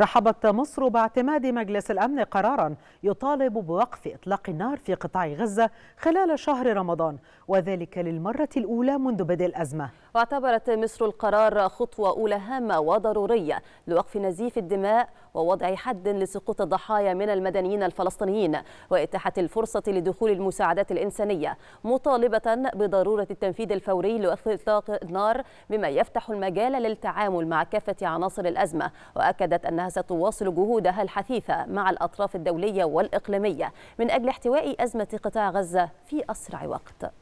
رحبت مصر باعتماد مجلس الأمن قرارا يطالب بوقف إطلاق النار في قطاع غزة خلال شهر رمضان وذلك للمرة الأولى منذ بدء الأزمة واعتبرت مصر القرار خطوة أولى هامة وضرورية لوقف نزيف الدماء ووضع حد لسقوط الضحايا من المدنيين الفلسطينيين وإتاحة الفرصة لدخول المساعدات الإنسانية مطالبة بضرورة التنفيذ الفوري لوقف إطلاق النار مما يفتح المجال للتعامل مع كافة عناصر الأزمة وأكدت أن أنها ستواصل جهودها الحثيثة مع الأطراف الدولية والإقليمية من أجل احتواء أزمة قطاع غزة في أسرع وقت